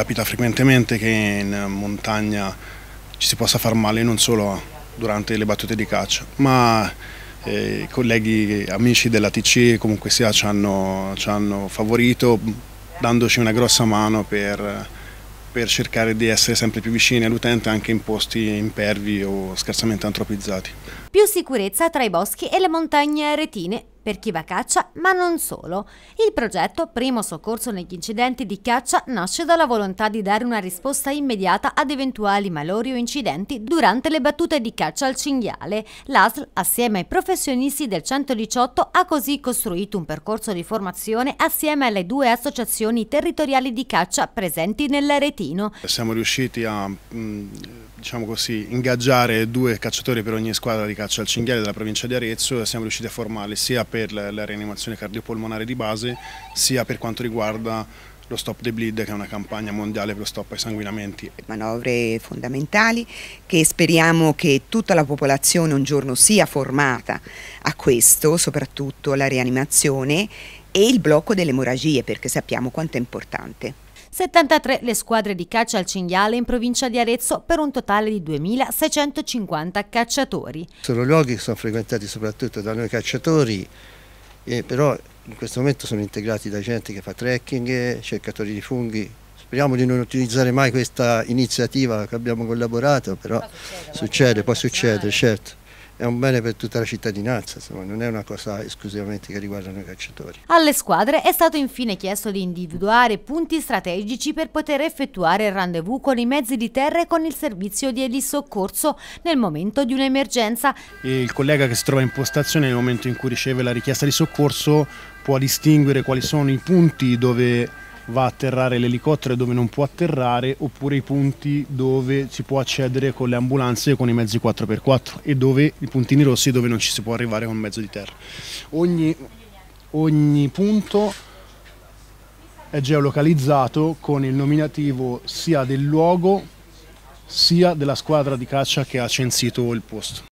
capita frequentemente che in montagna ci si possa far male non solo durante le battute di caccia, ma eh, i colleghi, amici della TC comunque sia ci hanno, ci hanno favorito dandoci una grossa mano per, per, cercare di essere sempre più vicini all'utente anche in posti impervi o scarsamente antropizzati. Più sicurezza tra i boschi e le montagne retine, per chi va a caccia, ma non solo. Il progetto Primo Soccorso negli incidenti di caccia nasce dalla volontà di dare una risposta immediata ad eventuali malori o incidenti durante le battute di caccia al cinghiale. L'ASL, assieme ai professionisti del 118, ha così costruito un percorso di formazione assieme alle due associazioni territoriali di caccia presenti nell'Aretino. Siamo riusciti a mh, mm, diciamo così, ingaggiare due cacciatori per ogni squadra di caccia al cinghiale della provincia di Arezzo e siamo riusciti a formarli sia per la rianimazione cardiopolmonare di base sia per quanto riguarda lo Stop the Bleed che è una campagna mondiale per lo stop ai sanguinamenti. Manovre fondamentali che speriamo che tutta la popolazione un giorno sia formata a questo, soprattutto la rianimazione e il blocco delle emorragie perché sappiamo quanto è importante. 73 le squadre di caccia al cinghiale in provincia di Arezzo per un totale di 2.650 cacciatori. Sono luoghi che sono frequentati soprattutto da noi cacciatori, eh, però in questo momento sono integrati da gente che fa trekking, eh, cercatori di funghi. Speriamo di non utilizzare mai questa iniziativa che abbiamo collaborato, però succede, succede può succedere, certo è un bene per tutta la cittadinanza, insomma, non è una cosa esclusivamente che riguarda i cacciatori. Alle squadre è stato infine chiesto di individuare punti strategici per poter effettuare il rendezvous con i mezzi di terra e con il servizio di elisoccorso nel momento di un'emergenza. Il collega che si trova in postazione nel momento in cui riceve la richiesta di soccorso può distinguere quali sono i punti dove va a atterrare l'elicottero e dove non può atterrare oppure i punti dove si può accedere con le ambulanze e con i mezzi 4x4 e dove i puntini rossi dove non ci si può arrivare con mezzo di terra. Ogni, ogni punto è geolocalizzato con il nominativo sia del luogo sia della squadra di caccia che ha censito il posto.